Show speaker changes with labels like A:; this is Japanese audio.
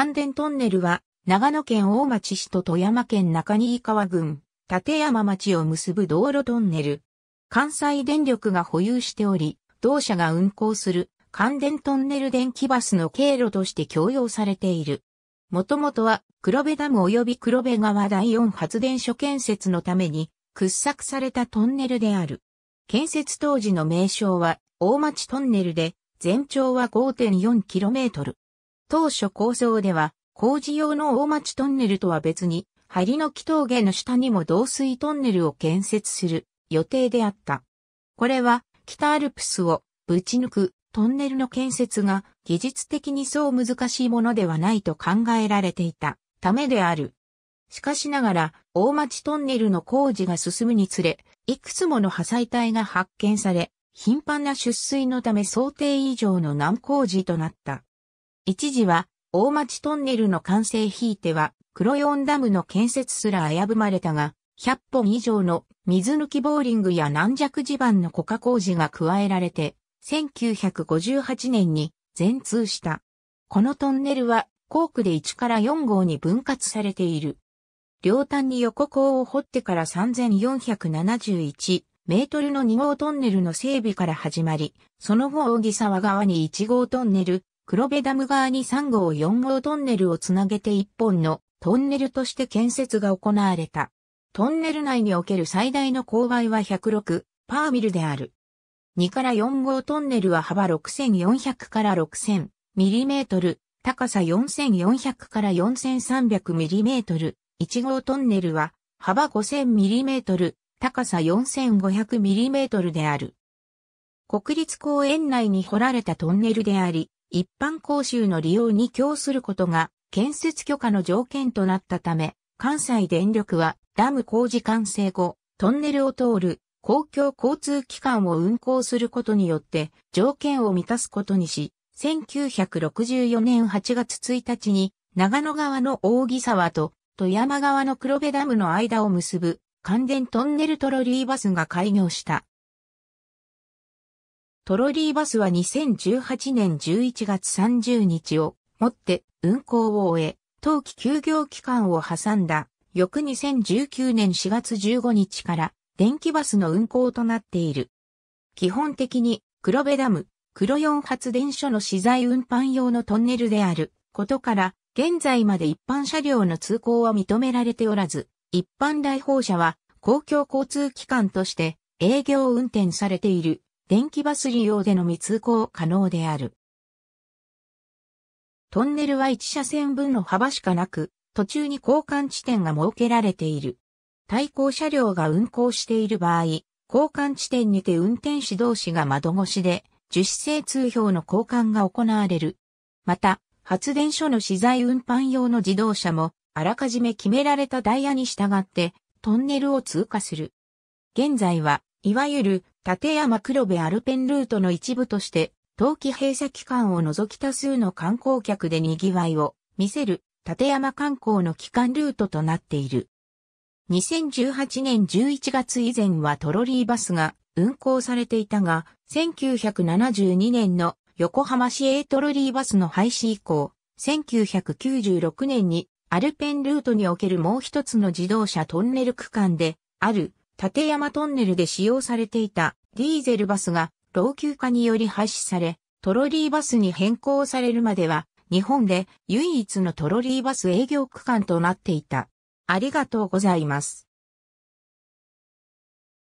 A: 関電トンネルは、長野県大町市と富山県中新川郡、立山町を結ぶ道路トンネル。関西電力が保有しており、同社が運行する関電トンネル電気バスの経路として供用されている。もともとは黒部ダム及び黒部川第4発電所建設のために掘削されたトンネルである。建設当時の名称は大町トンネルで全長は 5.4km。当初構造では、工事用の大町トンネルとは別に、針の木峠の下にも導水トンネルを建設する予定であった。これは、北アルプスをぶち抜くトンネルの建設が技術的にそう難しいものではないと考えられていたためである。しかしながら、大町トンネルの工事が進むにつれ、いくつもの破砕帯が発見され、頻繁な出水のため想定以上の難工事となった。一時は大町トンネルの完成引いては黒四ダムの建設すら危ぶまれたが、100本以上の水抜きボーリングや軟弱地盤の固化工事が加えられて、1958年に全通した。このトンネルはー区で1から4号に分割されている。両端に横口を掘ってから3471メートルの2号トンネルの整備から始まり、その後大木沢側に1号トンネル、黒部ダム側に3号4号トンネルをつなげて1本のトンネルとして建設が行われた。トンネル内における最大の勾配は106パーミルである。2から4号トンネルは幅6400から6000ミリメートル、高さ4400から4300ミリメートル。1号トンネルは幅5000ミリメートル、高さ4500ミリメートルである。国立公園内に掘られたトンネルであり、一般講習の利用に供することが建設許可の条件となったため、関西電力はダム工事完成後、トンネルを通る公共交通機関を運行することによって条件を満たすことにし、1964年8月1日に長野川の大木沢と富山川の黒部ダムの間を結ぶ関電トンネルトロリーバスが開業した。トロリーバスは2018年11月30日をもって運行を終え、冬季休業期間を挟んだ翌2019年4月15日から電気バスの運行となっている。基本的に黒部ダム、黒4発電所の資材運搬用のトンネルであることから、現在まで一般車両の通行は認められておらず、一般来訪者は公共交通機関として営業運転されている電気バス利用でのみ通行可能である。トンネルは1車線分の幅しかなく、途中に交換地点が設けられている。対向車両が運行している場合、交換地点にて運転士同士が窓越しで、樹脂製通標の交換が行われる。また、発電所の資材運搬用の自動車も、あらかじめ決められたダイヤに従って、トンネルを通過する。現在は、いわゆる立山黒部アルペンルートの一部として、冬季閉鎖期間を除き多数の観光客で賑わいを見せる立山観光の帰還ルートとなっている。2018年11月以前はトロリーバスが運行されていたが、1972年の横浜市営トロリーバスの廃止以降、1996年にアルペンルートにおけるもう一つの自動車トンネル区間である立山トンネルで使用されていたディーゼルバスが老朽化により廃止され、トロリーバスに変更されるまでは、日本で唯一のトロリーバス営業区間となっていた。ありがとうございます。